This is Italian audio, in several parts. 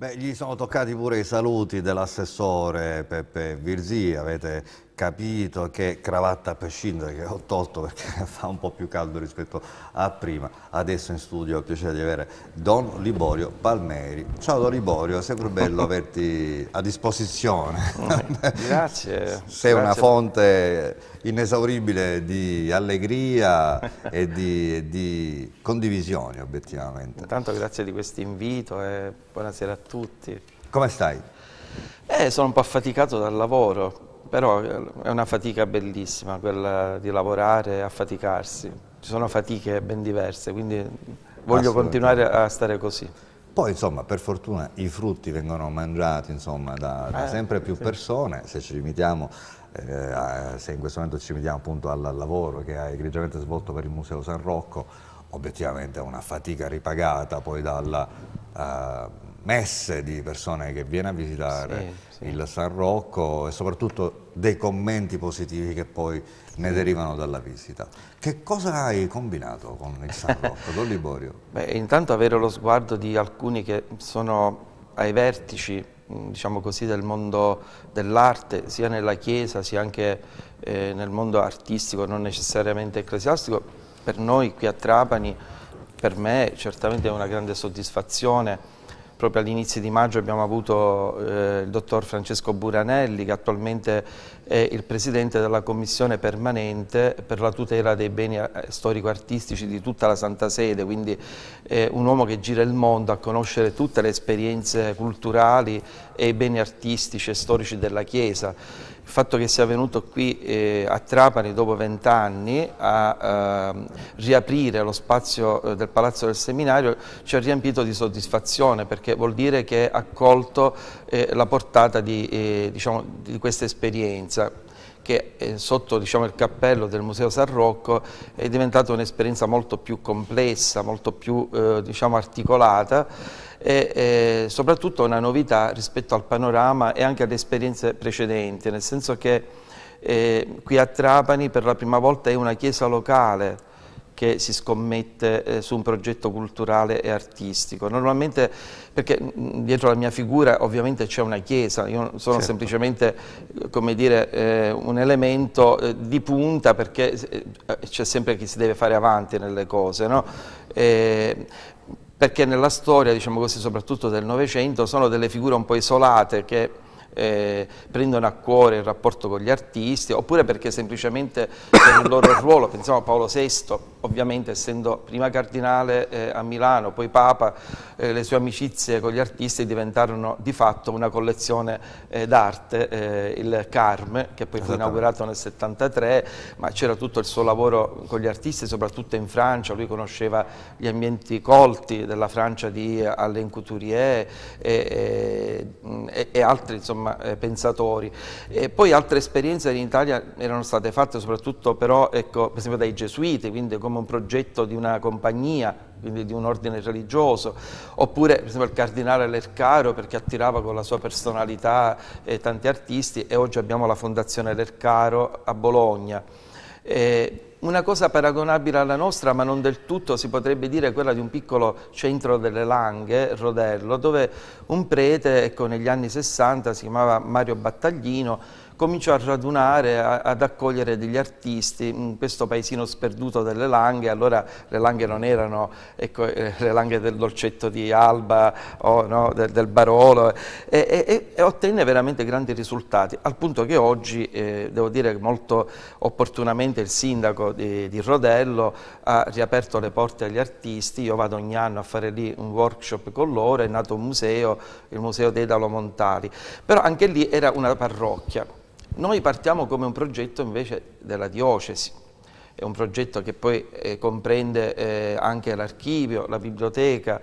Beh, gli sono toccati pure i saluti dell'assessore Peppe Virzi, avete capito che cravatta a prescindere che ho tolto perché fa un po' più caldo rispetto a prima. Adesso in studio ho il piacere di avere Don Liborio Palmeri. Ciao Don Liborio, sempre bello averti a disposizione. grazie. Sei grazie. una fonte inesauribile di allegria e di, di condivisioni obiettivamente. Intanto grazie di questo invito e buonasera a tutti. Come stai? Eh, sono un po' affaticato dal lavoro, però eh, è una fatica bellissima quella di lavorare, e affaticarsi. Ci sono fatiche ben diverse, quindi voglio continuare a stare così. Poi insomma per fortuna i frutti vengono mangiati insomma, da, da, eh, sempre più persone, se ci limitiamo, eh, se in questo momento ci limitiamo appunto al lavoro che hai egregiamente svolto per il Museo San Rocco, obiettivamente è una fatica ripagata poi dalla... Uh, messe di persone che viene a visitare sì, sì. il San Rocco e soprattutto dei commenti positivi che poi ne derivano dalla visita. Che cosa hai combinato con il San Rocco, Don Liborio? Beh, intanto avere lo sguardo di alcuni che sono ai vertici mm, diciamo così, del mondo dell'arte, sia nella Chiesa sia anche eh, nel mondo artistico, non necessariamente ecclesiastico, per noi qui a Trapani, per me certamente è una grande soddisfazione proprio all'inizio di maggio abbiamo avuto eh, il dottor Francesco Buranelli che attualmente è il presidente della commissione permanente per la tutela dei beni eh, storico-artistici di tutta la Santa Sede, quindi eh, un uomo che gira il mondo a conoscere tutte le esperienze culturali e i beni artistici e storici della Chiesa. Il fatto che sia venuto qui eh, a Trapani dopo vent'anni a eh, riaprire lo spazio eh, del Palazzo del Seminario ci ha riempito di soddisfazione perché vuol dire che ha colto eh, la portata di, diciamo, di questa esperienza Pizza che sotto diciamo, il cappello del Museo San Rocco è diventata un'esperienza molto più complessa, molto più eh, diciamo, articolata e, e soprattutto una novità rispetto al panorama e anche alle esperienze precedenti, nel senso che eh, qui a Trapani per la prima volta è una chiesa locale che si scommette eh, su un progetto culturale e artistico. Normalmente, perché mh, mm, mm, dietro la mia figura ovviamente c'è una chiesa, io sono certo. semplicemente eh, come dire, eh, un elemento eh, di punta perché eh, eh, c'è sempre chi si deve fare avanti nelle cose. No? E, perché nella storia, diciamo così, soprattutto del Novecento, sono delle figure un po' isolate che eh, prendono a cuore il rapporto con gli artisti, oppure perché semplicemente per il loro ruolo, pensiamo a Paolo VI, ovviamente essendo prima cardinale eh, a Milano, poi Papa, eh, le sue amicizie con gli artisti diventarono di fatto una collezione eh, d'arte, eh, il Carme, che poi fu inaugurato nel 73, ma c'era tutto il suo lavoro con gli artisti, soprattutto in Francia, lui conosceva gli ambienti colti della Francia di eh, Alain Couturier e, e, e altri insomma, eh, pensatori. E poi altre esperienze in Italia erano state fatte soprattutto però, ecco, per esempio dai gesuiti, quindi con come un progetto di una compagnia, quindi di un ordine religioso, oppure per esempio il cardinale Lercaro perché attirava con la sua personalità eh, tanti artisti e oggi abbiamo la fondazione Lercaro a Bologna. Eh, una cosa paragonabile alla nostra, ma non del tutto, si potrebbe dire quella di un piccolo centro delle Langhe, Rodello, dove un prete, ecco, negli anni 60, si chiamava Mario Battaglino, cominciò a radunare, a, ad accogliere degli artisti in questo paesino sperduto delle Langhe, allora le Langhe non erano ecco, eh, le Langhe del dolcetto di Alba o no, del, del, Barolo e, e, e, ottenne veramente grandi risultati, al punto che oggi, eh, devo dire molto opportunamente il sindaco di, di Rodello ha riaperto le porte agli artisti, io vado ogni anno a fare lì un workshop con loro, è nato un museo, il museo Dedalo Montali, però anche lì era una parrocchia, noi partiamo come un progetto invece della diocesi, è un progetto che poi eh, comprende eh, anche l'archivio, la biblioteca,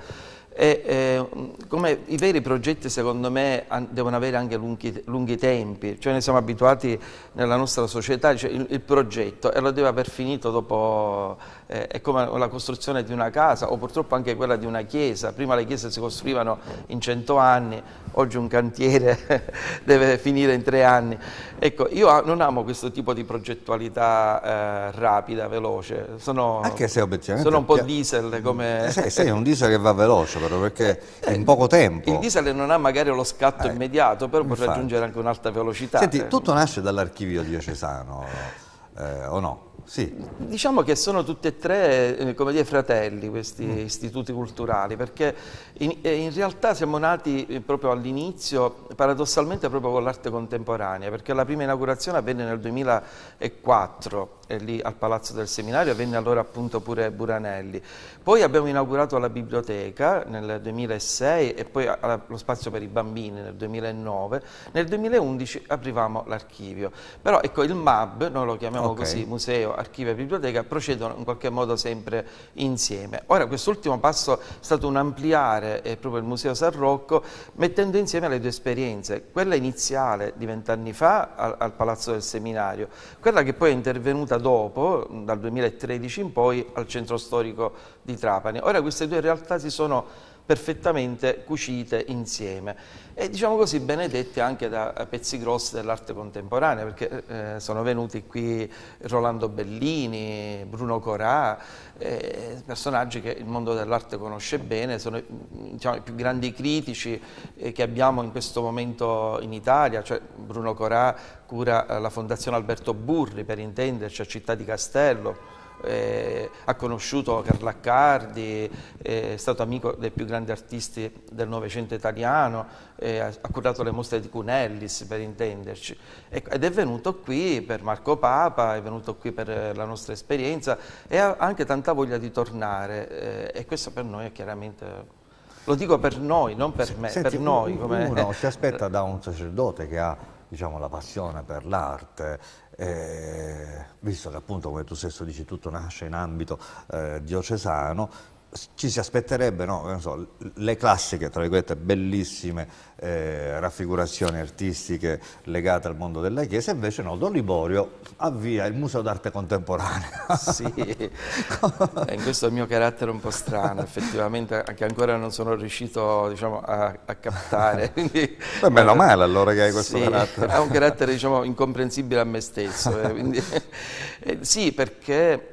e, eh, come I veri progetti secondo me devono avere anche lunghi, lunghi tempi, cioè noi siamo abituati nella nostra società, cioè il, il, progetto e lo deve aver finito dopo, eh, è come la costruzione di una casa o purtroppo anche quella di una chiesa, prima le chiese si costruivano in cento anni, oggi un cantiere deve finire in tre anni. Ecco, io non amo questo tipo di progettualità eh, rapida, veloce, sono, sono un po' diesel come... Eh, sei, sei un diesel che va veloce Alvaro, perché eh, in poco tempo... Il diesel non ha magari lo scatto eh, immediato, però può raggiungere anche un'alta velocità. Senti, eh. tutto nasce dall'archivio diocesano, eh, o no? Sì. Diciamo che sono tutti e tre eh, come dire, fratelli questi mm. istituti culturali, perché in, eh, in, realtà siamo nati eh, proprio all'inizio, paradossalmente proprio con l'arte contemporanea, perché la prima inaugurazione avvenne nel 2004, lì al Palazzo del Seminario, avvenne allora appunto pure Buranelli. Poi abbiamo inaugurato la biblioteca nel 2006 e poi lo spazio per i bambini nel 2009. Nel 2011 aprivamo l'archivio. Però ecco, il MAB, noi lo chiamiamo okay. così, Museo archivio e biblioteca procedono in qualche modo sempre insieme. Ora quest'ultimo passo è stato un ampliare eh, proprio il Museo San Rocco mettendo insieme le due esperienze, quella iniziale di vent'anni fa al, al, Palazzo del Seminario, quella che poi è intervenuta dopo, dal 2013 in poi, al Centro Storico di Trapani. Ora queste due realtà si sono perfettamente cucite insieme e diciamo così benedette anche da eh, pezzi grossi dell'arte contemporanea perché eh, eh, sono venuti qui Rolando Bellini, Bruno Corà, eh, personaggi che il mondo dell'arte conosce bene, sono mm, diciamo, i più grandi critici eh, che abbiamo in questo momento in Italia, cioè Bruno Corà cura eh, la fondazione Alberto Burri per intenderci a Città di Castello, eh, ha conosciuto Carlo Accardi, eh, è stato amico dei più grandi artisti del Novecento italiano, eh, ha curato le mostre di Cunellis per intenderci ecco, ed è venuto qui per Marco Papa, è venuto qui per eh, la nostra esperienza e ha anche tanta voglia di tornare eh, e questo per noi è chiaramente lo dico per noi, non per me, Senti, per noi. Come... Uno si aspetta da un sacerdote che ha diciamo, la passione per l'arte eh, visto che appunto come tu stesso dici tutto nasce in ambito eh, diocesano, ci si aspetterebbe no, so, le classiche, tra virgolette, bellissime eh, raffigurazioni artistiche legate al mondo della Chiesa, invece no, Don Liborio avvia il Museo d'Arte Contemporanea. Sì, in questo è il mio carattere un po' strano, effettivamente, anche ancora non sono riuscito diciamo, a, a, captare. Quindi, Beh, meno male allora che hai questo sì, carattere. Ha un carattere diciamo, incomprensibile a me stesso. Eh, quindi, eh, sì, perché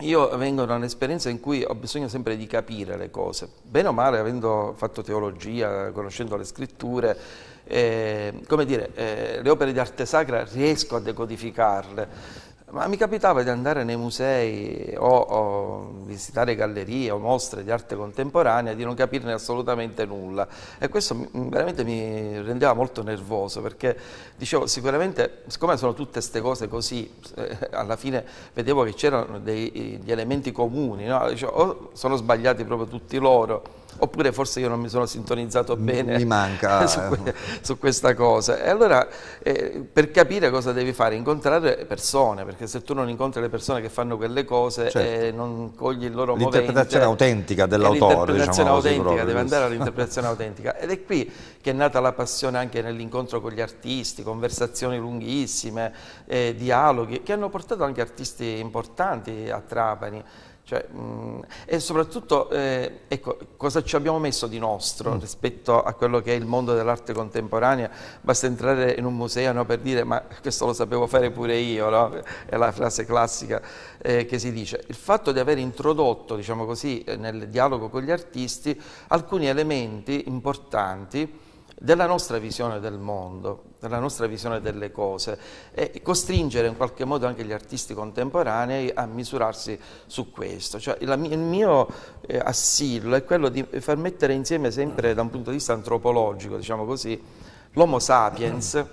io vengo da un'esperienza in cui ho bisogno sempre di capire le cose, bene o male avendo fatto teologia, conoscendo le scritture, eh, come dire, eh, le opere di arte sacra riesco a decodificarle, ma mi capitava di andare nei musei o, o, visitare gallerie o mostre di arte contemporanea e di non capirne assolutamente nulla e questo mi, mm, veramente mi rendeva molto nervoso perché dicevo sicuramente, siccome sono tutte queste cose così, eh, alla fine vedevo che c'erano degli elementi comuni, no? dicevo, o oh, sono sbagliati proprio tutti loro oppure forse io non mi sono sintonizzato bene mi manca. Su, eh. que su questa cosa. E allora eh, per capire cosa devi fare, incontrare persone, perché se tu non incontri le persone che fanno quelle cose certo. e eh, non cogli il loro movimento... L'interpretazione eh, autentica dell'autore. L'interpretazione diciamo autentica, deve andare all'interpretazione autentica. Ed è qui che è nata la passione anche nell'incontro con gli artisti, conversazioni lunghissime, eh, dialoghi, che hanno portato anche artisti importanti a Trapani. Cioè, mh, mm, e soprattutto, eh, ecco, cosa ci abbiamo messo di nostro mm. rispetto a quello che è il mondo dell'arte contemporanea? Basta entrare in un museo no, per dire, ma questo lo sapevo fare pure io, no? è la frase classica eh, che si dice. Il fatto di aver introdotto, diciamo così, eh, nel dialogo con gli artisti alcuni elementi importanti della nostra visione del mondo, della nostra visione delle cose e costringere in qualche modo anche gli artisti contemporanei a misurarsi su questo. Cioè, il mio eh, assillo è quello di far mettere insieme sempre da un punto di vista antropologico, diciamo così, l'homo sapiens,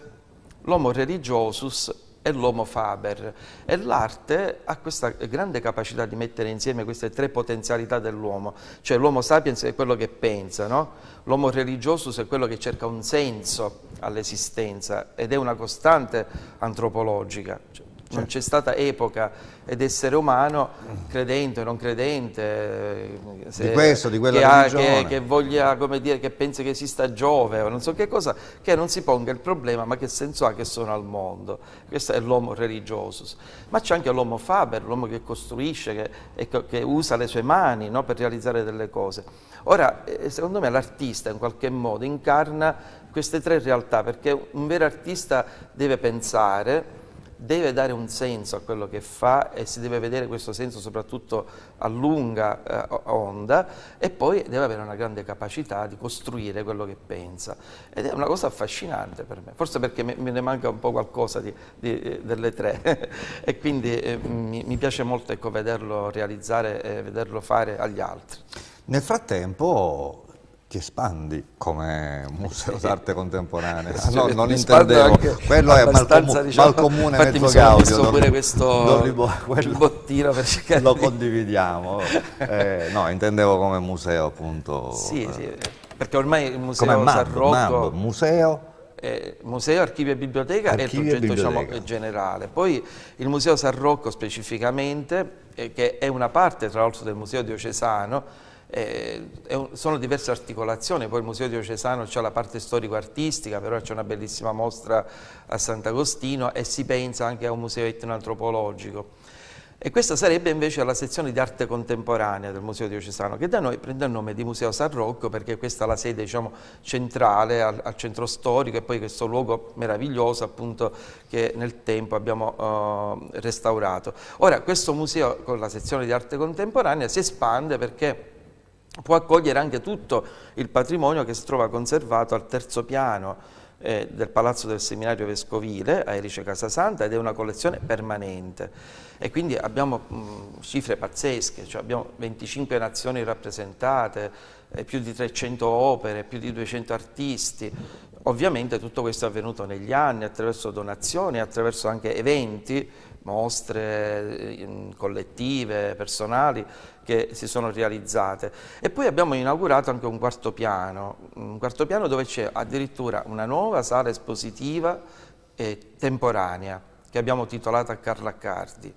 l'homo religiosus è l'Homo Faber e l'arte ha questa grande capacità di mettere insieme queste tre potenzialità dell'uomo, cioè l'Homo Sapiens è quello che pensa, no? l'Homo Religiosus è quello che cerca un senso all'esistenza ed è una costante antropologica, cioè, certo. non c'è stata epoca ed essere umano, credente o non credente, eh, se, di questo, di quella che, ha, che, che, voglia, come dire, che pensi che esista Giove o non so che cosa, che non si ponga il problema ma che senso ha che sono al mondo. Questo è l'uomo religioso. Ma c'è anche l'uomo faber, l'uomo che costruisce, che, che, usa le sue mani no, per realizzare delle cose. Ora, eh, secondo me l'artista in qualche modo incarna queste tre realtà, perché un vero artista deve pensare, deve dare un senso a quello che fa e si deve vedere questo senso soprattutto a lunga eh, onda e poi deve avere una grande capacità di costruire quello che pensa ed è una cosa affascinante per me, forse perché me, me ne manca un po' qualcosa di, di, eh, delle tre e quindi eh, mi, mi, piace molto ecco, vederlo realizzare e vederlo fare agli altri. Nel frattempo ti espandi come museo d'arte contemporanea. no, non intendevo. Quello è malcomu- diciamo, malcomune mezzo gaudio. Ho pure questo li, bottino per cercare Lo condividiamo. eh, no, intendevo come museo appunto. Sì, eh, sì, perché ormai il museo come Mab, si è Mab, museo eh, museo, archivio e biblioteca archivio è il progetto diciamo, generale. Poi il museo San Rocco specificamente, eh, che è una parte tra l'altro del museo diocesano, eh, un, sono diverse articolazioni, poi il Museo Diocesano c'è la parte storico-artistica, però c'è una bellissima mostra a Sant'Agostino e si pensa anche a un museo etnoantropologico. E questa sarebbe invece la sezione di arte contemporanea del Museo Diocesano, che da noi prende il nome di Museo San Rocco perché questa è la sede diciamo, centrale al, al, centro storico e poi questo luogo meraviglioso appunto, che nel tempo abbiamo eh, restaurato. Ora questo museo con la sezione di arte contemporanea si espande perché può accogliere anche tutto il patrimonio che si trova conservato al terzo piano eh, del Palazzo del Seminario Vescovile a Erice Casasanta ed è una collezione permanente e quindi abbiamo mh, mm, cifre pazzesche, cioè abbiamo 25 nazioni rappresentate, eh, più di 300 opere, più di 200 artisti, ovviamente tutto questo è avvenuto negli anni attraverso donazioni, attraverso anche eventi mostre eh, collettive, personali che si sono realizzate e poi abbiamo inaugurato anche un quarto piano, un quarto piano dove c'è addirittura una nuova sala espositiva eh, temporanea che abbiamo titolata Carla Cardi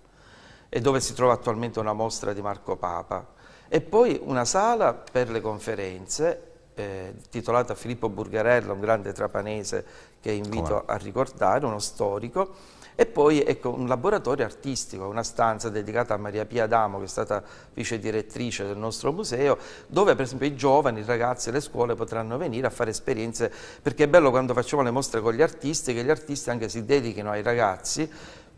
e dove si trova attualmente una mostra di Marco Papa e poi una sala per le conferenze eh, titolata Filippo Burgarella, un grande trapanese che invito Come? a ricordare, uno storico e poi ecco, un laboratorio artistico, una stanza dedicata a Maria Pia Adamo, che è stata vice direttrice del nostro museo, dove per esempio i giovani, i ragazzi e le scuole potranno venire a fare esperienze, perché è bello quando facciamo le mostre con gli artisti, che gli artisti anche si dedichino ai ragazzi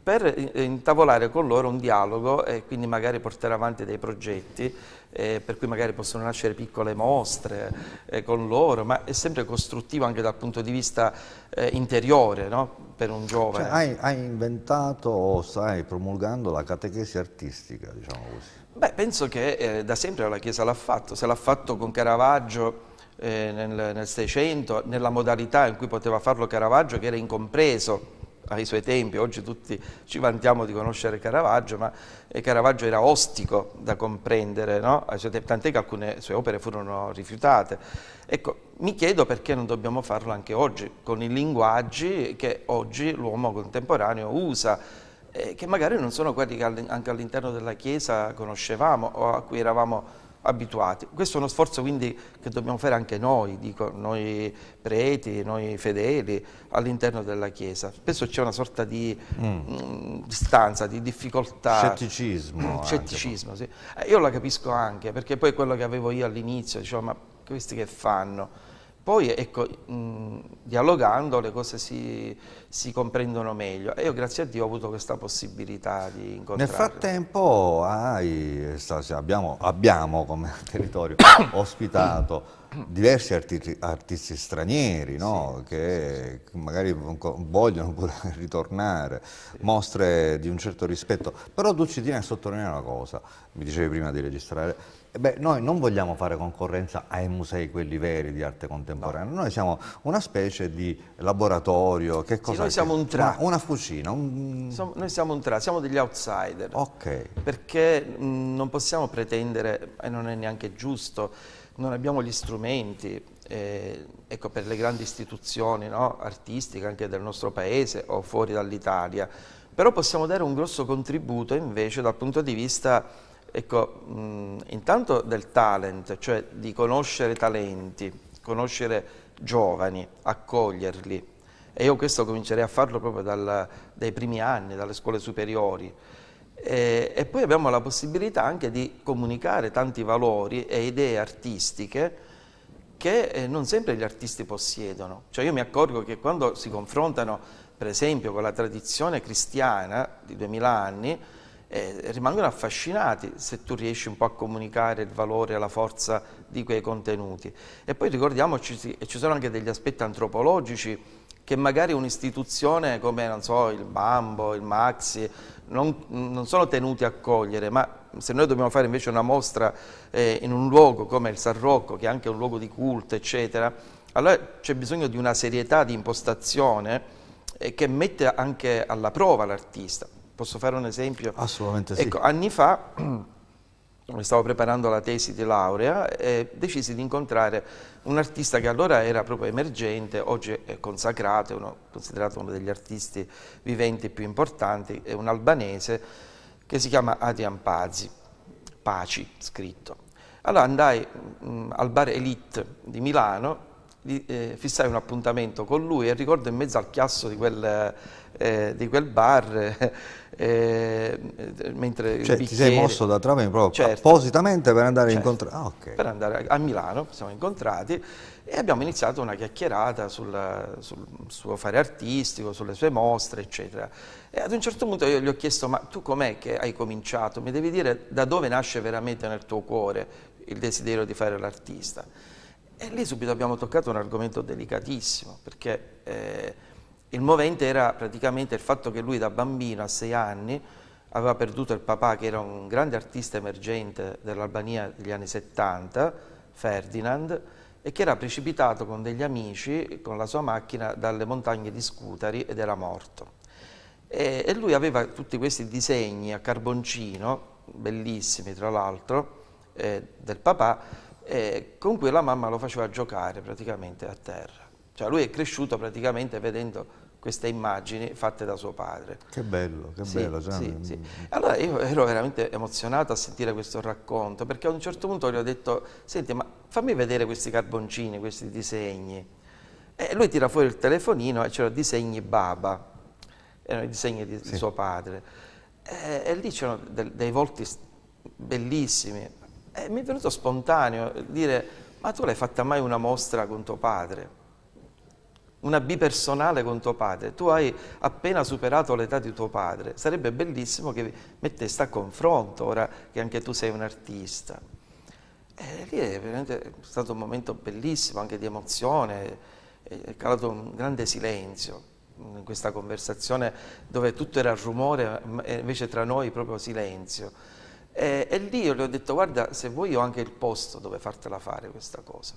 per eh, intavolare con loro un dialogo e quindi magari portare avanti dei progetti eh, per cui magari possono nascere piccole mostre eh, con loro, ma è sempre costruttivo anche dal punto di vista eh, interiore no? per un giovane. Cioè, hai, hai, inventato, stai promulgando la catechesi artistica, diciamo così. Beh, penso che eh, da sempre la Chiesa l'ha fatto, se l'ha fatto con Caravaggio eh, nel, nel 600, nella modalità in cui poteva farlo Caravaggio che era incompreso ai suoi tempi, oggi tutti ci vantiamo di conoscere Caravaggio, ma eh, Caravaggio era ostico da comprendere, no? tant'è che alcune sue opere furono rifiutate. Ecco, mi chiedo perché non dobbiamo farlo anche oggi, con i linguaggi che oggi l'uomo contemporaneo usa, eh, che magari non sono quelli che anche all'interno della Chiesa conoscevamo o a cui eravamo abituati. Questo è uno sforzo quindi che dobbiamo fare anche noi, dico, noi preti, noi fedeli all'interno della Chiesa. Spesso c'è una sorta di mm. mm distanza, di difficoltà. Scetticismo. Mm, scetticismo, sì. Io la capisco anche, perché poi quello che avevo io all'inizio, dicevo ma questi che fanno? Poi, ecco, mh, dialogando le cose si, si, comprendono meglio e io grazie a Dio ho avuto questa possibilità di incontrare. Nel frattempo hai, abbiamo, abbiamo, come territorio ospitato diversi arti, artisti stranieri no? sì, che sì, sì. magari vogliono pure ritornare, mostre di un certo rispetto, però tu ci tieni a sottolineare una cosa, mi dicevi prima di registrare, Beh, noi non vogliamo fare concorrenza ai musei quelli veri di arte contemporanea, no. noi siamo una specie di laboratorio, che cosa sì, noi siamo un tra. Una, fucina. Un... Siamo, noi siamo un tra, siamo degli outsider. Ok. Perché mh, mm, non possiamo pretendere, e non è neanche giusto, non abbiamo gli strumenti, eh, ecco, per le grandi istituzioni no? artistiche anche del nostro paese o fuori dall'Italia, però possiamo dare un grosso contributo invece dal punto di vista ecco, mh, mm, intanto del talent, cioè di conoscere talenti, conoscere giovani, accoglierli. E io questo comincerei a farlo proprio dal, dai primi anni, dalle scuole superiori. E, e, poi abbiamo la possibilità anche di comunicare tanti valori e idee artistiche che eh, non sempre gli artisti possiedono. Cioè io mi accorgo che quando si confrontano, per esempio, con la tradizione cristiana di 2000 anni, eh, rimangono affascinati se tu riesci un po' a comunicare il valore e la forza di quei contenuti. E poi ricordiamoci, ci sono anche degli aspetti antropologici che magari un'istituzione come so, il Bambo, il Maxi, non, non, sono tenuti a cogliere, ma se noi dobbiamo fare invece una mostra eh, in un luogo come il San Rocco, che è anche un luogo di culto, eccetera, allora c'è bisogno di una serietà di impostazione eh, che mette anche alla prova l'artista. Posso fare un esempio? Assolutamente sì. Ecco, anni fa stavo preparando la tesi di laurea e decisi di incontrare un artista che allora era proprio emergente, oggi è consacrato, è uno, considerato uno degli artisti viventi più importanti, è un albanese che si chiama Adrian Pazzi, Paci scritto. Allora andai mh, mm, al bar Elite di Milano, li, eh, fissai un appuntamento con lui e ricordo in mezzo al chiasso di quel, eh, di quel bar... Eh, mentre cioè, ti sei mosso da Trapani proprio certo, appositamente per andare, certo, incontra- ah, okay. per andare a Milano, siamo incontrati e abbiamo iniziato una chiacchierata sul, sul, suo fare artistico, sulle sue mostre, eccetera. E ad un certo punto io gli ho chiesto, ma tu com'è che hai cominciato? Mi devi dire da dove nasce veramente nel tuo cuore il desiderio di fare l'artista? E lì subito abbiamo toccato un argomento delicatissimo, perché... Eh, il movente era praticamente il fatto che lui da bambino a sei anni aveva perduto il papà che era un grande artista emergente dell'Albania degli anni 70, Ferdinand, e che era precipitato con degli amici, con la sua macchina, dalle montagne di Scutari ed era morto. E, e lui aveva tutti questi disegni a carboncino, bellissimi tra l'altro, eh, del papà, eh, con cui la mamma lo faceva giocare praticamente a terra. Cioè lui è cresciuto praticamente vedendo queste immagini fatte da suo padre. Che bello, che sì, bello. Sì, sì. Allora io ero veramente emozionato a sentire questo racconto perché a un certo punto gli ho detto, senti ma fammi vedere questi carboncini, questi disegni. E lui tira fuori il telefonino e c'erano disegni Baba, erano i disegni di, di suo padre. E, e lì c'erano de, dei volti bellissimi. E mi è venuto spontaneo dire, ma tu l'hai fatta mai una mostra con tuo padre? una bipersonale con tuo padre, tu hai appena superato l'età di tuo padre, sarebbe bellissimo che vi metteste a confronto, ora che anche tu sei un artista. E eh, lì è, è stato un momento bellissimo, anche di emozione, è calato un grande silenzio in questa conversazione dove tutto era rumore e invece tra noi proprio silenzio. E, eh, e lì io le ho detto guarda se vuoi ho anche il posto dove fartela fare questa cosa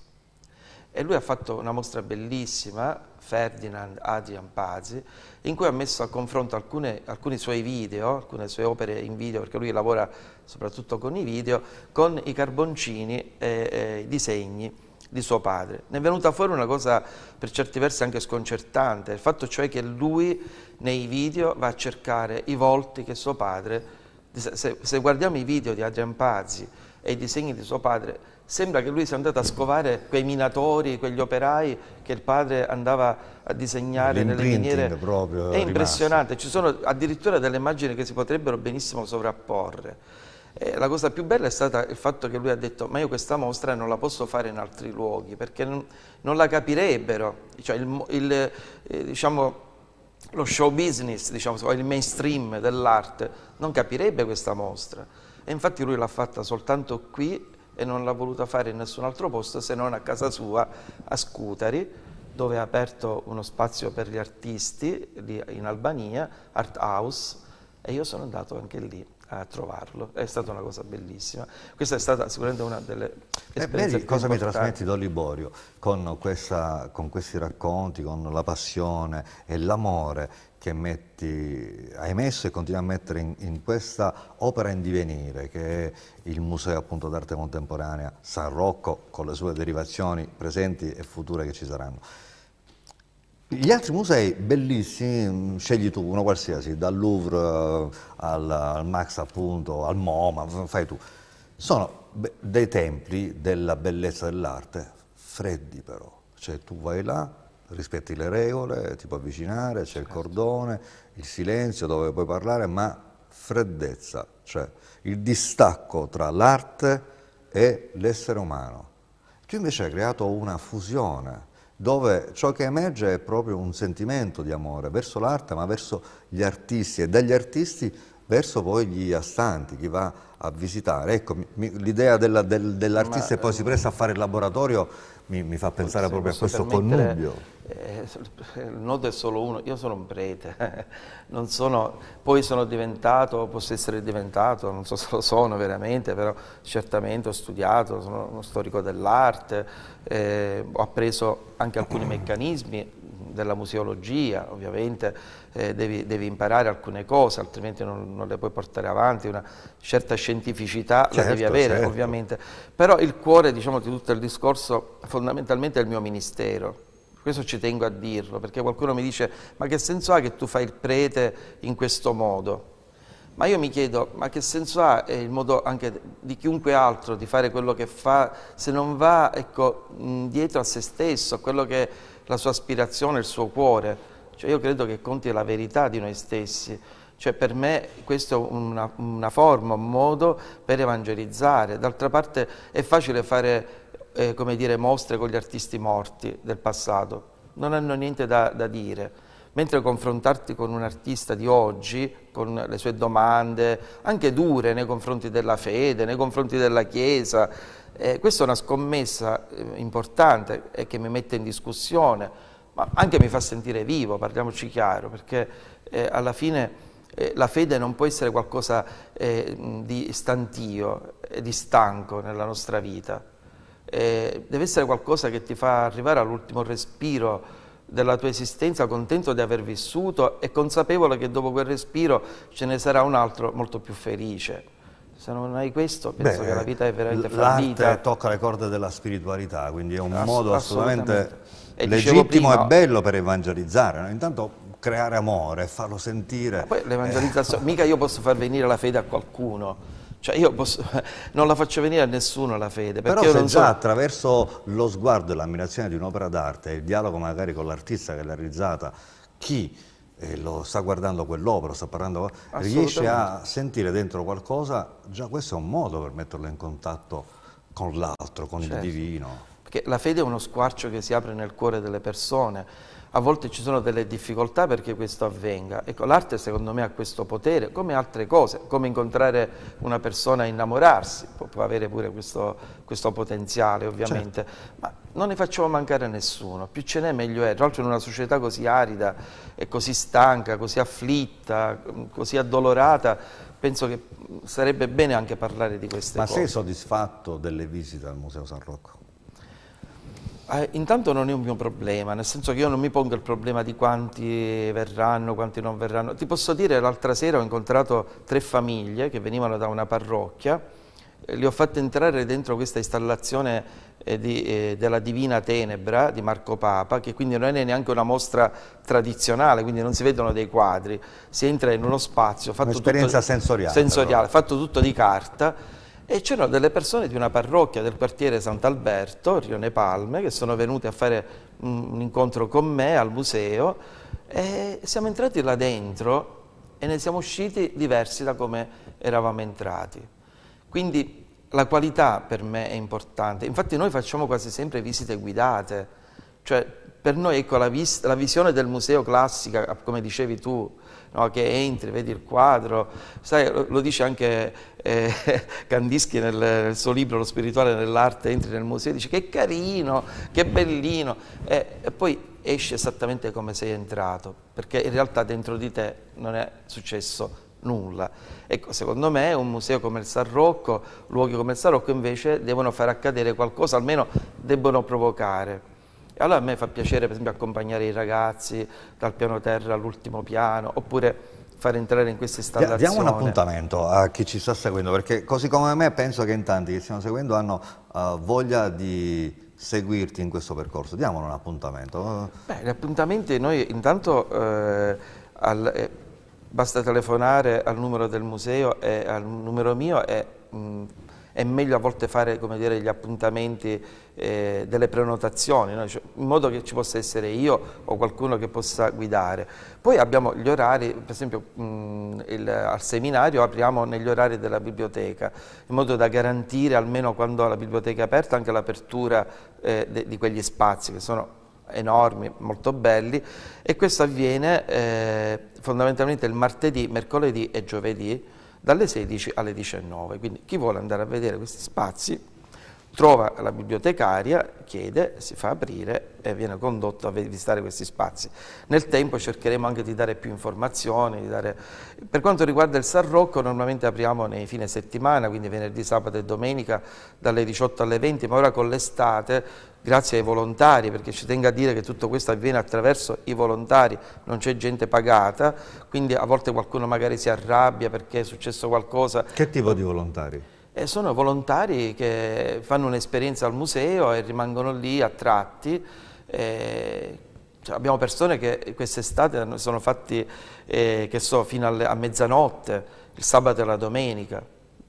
e lui ha fatto una mostra bellissima, Ferdinand Adrian Pazzi, in cui ha messo a confronto alcune, alcuni suoi video, alcune sue opere in video, perché lui lavora soprattutto con i video, con i carboncini e, e i disegni di suo padre. Ne è venuta fuori una cosa per certi versi anche sconcertante, il fatto cioè che lui nei video va a cercare i volti che suo padre, se, se guardiamo i video di Adrian Pazzi e i disegni di suo padre, sembra che lui sia andato a scovare quei minatori, quegli operai che il padre andava a disegnare nelle miniere. Proprio è impressionante, rimasto. ci sono addirittura delle immagini che si potrebbero benissimo sovrapporre. E la cosa più bella è stata il fatto che lui ha detto ma io questa mostra non la posso fare in altri luoghi perché non, non la capirebbero, cioè il, il, eh, diciamo, lo show business, diciamo, il mainstream dell'arte non capirebbe questa mostra. E infatti lui l'ha fatta soltanto qui e non l'ha voluta fare in nessun altro posto se non a casa sua a Scutari dove ha aperto uno spazio per gli artisti in Albania, Art House, e io sono andato anche lì a trovarlo. È stata una cosa bellissima. Questa è stata sicuramente una delle esperienze eh, vedi, cosa mi trasmetti Don Liborio con, questa, con, questi racconti, con la passione e l'amore che metti, hai messo e continui a mettere in, in, questa opera in divenire, che è il Museo appunto d'arte contemporanea San Rocco, con le sue derivazioni presenti e future che ci saranno. Gli altri musei bellissimi, mm, scegli tu uno qualsiasi, dal Louvre eh, al, al Max appunto, al MoMA, fai tu. Sono dei templi della bellezza dell'arte, freddi però, cioè tu vai là rispetti le regole, ti puoi avvicinare, c'è il certo. cordone, il silenzio dove puoi parlare, ma freddezza, cioè il distacco tra l'arte e l'essere umano. Tu invece hai creato una fusione dove ciò che emerge è proprio un sentimento di amore verso l'arte, ma verso gli artisti e dagli artisti verso poi gli astanti, chi va a visitare. Ecco, l'idea dell'artista dell e poi si eh, presta a fare il laboratorio mi, mi fa pensare proprio a questo connubio. Eh, il nodo è solo uno, io sono un prete, sono, poi sono diventato, posso essere diventato, non so se lo sono veramente, però certamente ho studiato, sono uno storico dell'arte, eh, ho appreso anche alcuni meccanismi della museologia, ovviamente eh, devi, devi, imparare alcune cose, altrimenti non, non, le puoi portare avanti, una certa scientificità certo, la devi certo, avere certo. ovviamente, però il cuore diciamo, di tutto il discorso fondamentalmente è il mio ministero. Questo ci tengo a dirlo, perché qualcuno mi dice ma che senso ha che tu fai il prete in questo modo? Ma io mi chiedo, ma che senso ha eh, il modo anche di chiunque altro di fare quello che fa se non va ecco, dietro a se stesso, a quello che la sua aspirazione, il suo cuore. Cioè io credo che conti la verità di noi stessi. Cioè per me questa è una, una forma, un modo per evangelizzare. D'altra parte è facile fare, eh, come dire, mostre con gli artisti morti del passato. Non hanno niente da, da dire mentre confrontarti con un artista di oggi, con le sue domande, anche dure nei confronti della fede, nei confronti della Chiesa, eh, questa è una scommessa eh, importante e che mi mette in discussione, ma anche mi fa sentire vivo, parliamoci chiaro, perché eh, alla fine eh, la fede non può essere qualcosa eh, di stantio, di stanco nella nostra vita, deve essere qualcosa che ti fa arrivare all'ultimo respiro, della tua esistenza, contento di aver vissuto e consapevole che dopo quel respiro ce ne sarà un altro molto più felice. Se non hai questo, penso Beh, che la vita è veramente fallita. L'arte tocca le corde della spiritualità, quindi è un Ass modo assolutamente, assolutamente. legittimo e bello per evangelizzare. No? Intanto creare amore, farlo sentire. Ma poi l'evangelizzazione, eh. mica io posso far venire la fede a qualcuno cioè io posso, non la faccio venire a nessuno la fede. Però se non già so... attraverso lo sguardo e l'ammirazione di un'opera d'arte, il dialogo magari con l'artista che l'ha realizzata, chi eh, lo sta guardando quell'opera, sta parlando, riesce a sentire dentro qualcosa, già questo è un modo per metterlo in contatto con l'altro, con certo. il divino. Perché la fede è uno squarcio che si apre nel cuore delle persone. A volte ci sono delle difficoltà perché questo avvenga. Ecco, l'arte secondo me ha questo potere, come altre cose, come incontrare una persona e innamorarsi, può, può avere pure questo, questo potenziale ovviamente, certo. ma non ne facciamo mancare a nessuno, più ce n'è meglio è. Tra l'altro in una società così arida e così stanca, così afflitta, mm, così addolorata, penso che mm, sarebbe bene anche parlare di queste ma cose. Ma sei soddisfatto delle visite al Museo San Rocco? Eh, intanto non è un mio problema, nel senso che io non mi pongo il problema di quanti verranno, quanti non verranno. Ti posso dire, l'altra sera ho incontrato tre famiglie che venivano da una parrocchia, eh, li ho fatti entrare dentro questa installazione eh, di, eh, della Divina Tenebra di Marco Papa, che quindi non è neanche una mostra tradizionale, quindi non si vedono dei quadri, si entra in uno spazio, fatto, tutto, sensoriale, sensoriale, fatto tutto di carta, e c'erano delle persone di una parrocchia del quartiere Sant'Alberto, Rione Palme, che sono venute a fare un incontro con me al museo e siamo entrati là dentro e ne siamo usciti diversi da come eravamo entrati. Quindi la qualità per me è importante. Infatti noi facciamo quasi sempre visite guidate, cioè per noi ecco, la, la visione del museo classica, come dicevi tu, no? che entri, vedi il quadro, sai, lo, lo dice anche eh, Kandinsky nel, nel, suo libro Lo spirituale nell'arte, entri nel museo e dici che carino, che bellino, e, e poi esci esattamente come sei entrato, perché in realtà dentro di te non è successo nulla. Ecco, secondo me un museo come il San Rocco, luoghi come il San Rocco invece devono far accadere qualcosa, almeno debbono provocare. E allora a me fa piacere per esempio accompagnare i ragazzi dal piano terra all'ultimo piano, oppure far entrare in queste questa installazione. Diamo un appuntamento a chi ci sta seguendo, perché così come me penso che in tanti che stiamo seguendo hanno uh, voglia di seguirti in questo percorso. Diamolo un appuntamento. Beh, gli appuntamenti noi intanto eh, al, eh, basta telefonare al numero del museo e al numero mio e mh, mm, è meglio a volte fare dire, gli appuntamenti eh, delle prenotazioni, no? cioè, in modo che ci possa essere io o qualcuno che possa guidare. Poi abbiamo gli orari, per esempio mh, mm, il, al seminario apriamo negli orari della biblioteca, in modo da garantire almeno quando la biblioteca è aperta anche l'apertura eh, di quegli spazi che sono enormi, molto belli e questo avviene eh, fondamentalmente il martedì, mercoledì e giovedì dalle 16 alle 19. Quindi chi vuole andare a vedere questi spazi trova la bibliotecaria, chiede, si fa aprire e viene condotto a visitare questi spazi. Nel tempo cercheremo anche di dare più informazioni. Dare... Per quanto riguarda il San Rocco, normalmente apriamo nei fine settimana, quindi venerdì, sabato e domenica dalle 18 alle 20, ma ora con l'estate, grazie ai volontari, perché ci tengo a dire che tutto questo avviene attraverso i volontari, non c'è gente pagata, quindi a volte qualcuno magari si arrabbia perché è successo qualcosa. Che tipo di volontari? E sono volontari che fanno un'esperienza al museo e rimangono lì attratti. E cioè, abbiamo persone che quest'estate sono fatti, eh, che so, fino a mezzanotte, il sabato e la domenica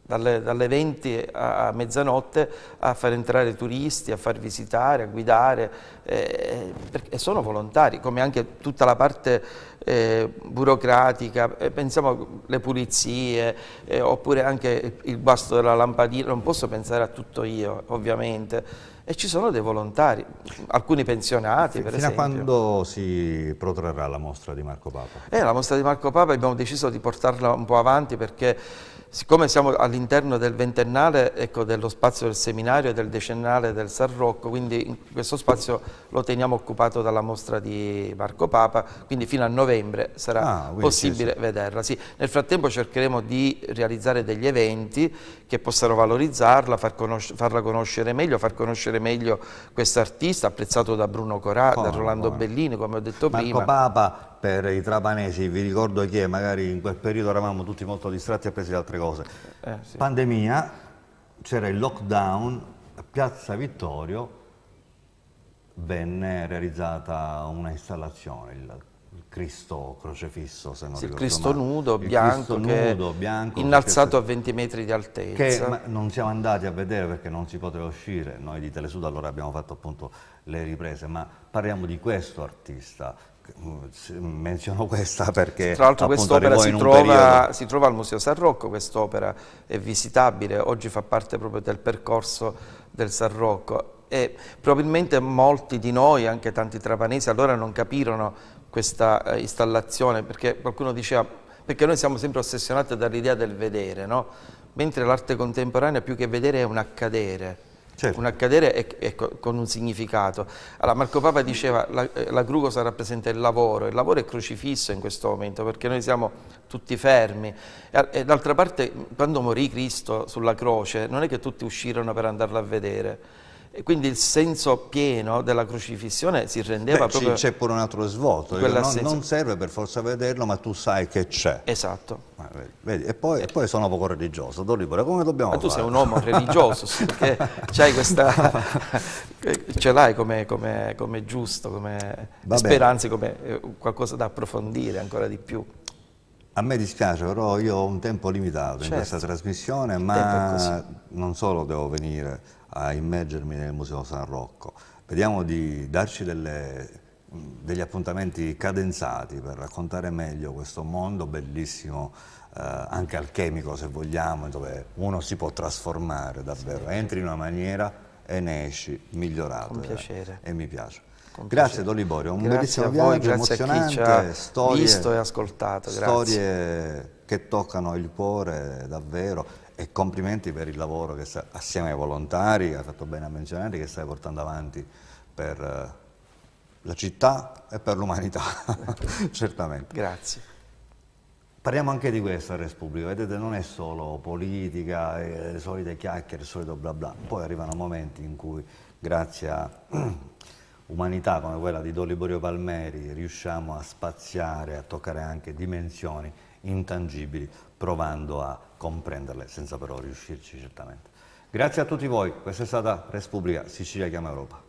dalle, dalle 20 a, a, mezzanotte a far entrare turisti, a far visitare, a guidare, eh, e sono volontari, come anche tutta la parte eh, burocratica, eh, pensiamo alle pulizie, oppure anche il guasto della lampadina, non posso pensare a tutto io, ovviamente e ci sono dei volontari, alcuni pensionati per Fino esempio. Fino a quando si protrarrà la mostra di Marco Papa? Eh, la mostra di Marco Papa abbiamo deciso di portarla un po' avanti perché siccome siamo all'interno del ventennale ecco, dello spazio del seminario e del decennale del San Rocco, quindi questo spazio lo teniamo occupato dalla mostra di Marco Papa, quindi fino a novembre sarà ah, possibile sì, sì. vederla. Sì, nel frattempo cercheremo di realizzare degli eventi che possano valorizzarla, far conosc farla conoscere meglio, far conoscere meglio quest'artista apprezzato da Bruno Corà, da Rolando buono. Bellini, come ho detto Marco prima. Marco Papa per i trapanesi, vi ricordo che magari in quel periodo eravamo tutti molto distratti e presi da altre cose. Eh, sì. Pandemia, c'era il lockdown, a Piazza Vittorio venne realizzata un'installazione, il Cristo crocefisso, se non sì, ricordo Cristo male. nudo, il bianco, Cristo nudo, bianco innalzato a 20 metri di altezza. Che non siamo andati a vedere perché non si poteva uscire, noi di Telesud allora abbiamo fatto appunto le riprese, ma parliamo di questo artista menziono questa perché tra l'altro quest'opera si, si, trova al Museo San Rocco quest'opera è visitabile oggi fa parte proprio del percorso del San Rocco e probabilmente molti di noi anche tanti trapanesi allora non capirono questa eh, installazione perché qualcuno diceva perché noi siamo sempre ossessionati dall'idea del vedere no? mentre l'arte contemporanea più che vedere è un accadere Certo. Un accadere è, è, con un significato. Allora Marco Papa diceva la, eh, la gru cosa rappresenta il lavoro, il lavoro è crocifisso in questo momento perché noi siamo tutti fermi. E, e d'altra parte quando morì Cristo sulla croce non è che tutti uscirono per andarlo a vedere e quindi il senso pieno della crocifissione si rendeva Beh, proprio... C'è pure un altro svolto, no, non serve per forza vederlo, ma tu sai che c'è. Esatto. Ma, vedi, e, poi, e, poi, sono poco religioso, Don come dobbiamo fare? ma fare? tu sei un uomo religioso, sì, perché c'hai questa... ce l'hai come, come, come, giusto, come speranze, come eh, qualcosa da approfondire ancora di più. A me dispiace, però io ho un tempo limitato certo. in questa trasmissione, ma non solo devo venire a immergermi nel Museo San Rocco. Vediamo di darci delle, degli appuntamenti cadenzati per raccontare meglio questo mondo bellissimo, eh, anche alchemico se vogliamo, dove uno si può trasformare davvero, entri in una maniera e ne esci migliorato. Con piacere. Eh, e mi piace. Con grazie piacere. Doliborio, un grazie bellissimo voi, viaggio emozionante, storie, visto e ascoltato. Grazie. Storie che toccano il cuore davvero e complimenti per il lavoro che sta, assieme ai volontari, ha fatto bene a menzionare, che stai portando avanti per eh, la città e per l'umanità, certamente. Grazie. Parliamo anche di questo a Respubblica, vedete non è solo politica, le solite chiacchiere, il solito bla bla, poi arrivano momenti in cui grazie a umanità come quella di Doliborio Palmeri riusciamo a spaziare, a toccare anche dimensioni intangibili, provando a comprenderle senza però riuscirci certamente. Grazie a tutti voi, questa è stata Respubblica Sicilia Chiama Europa.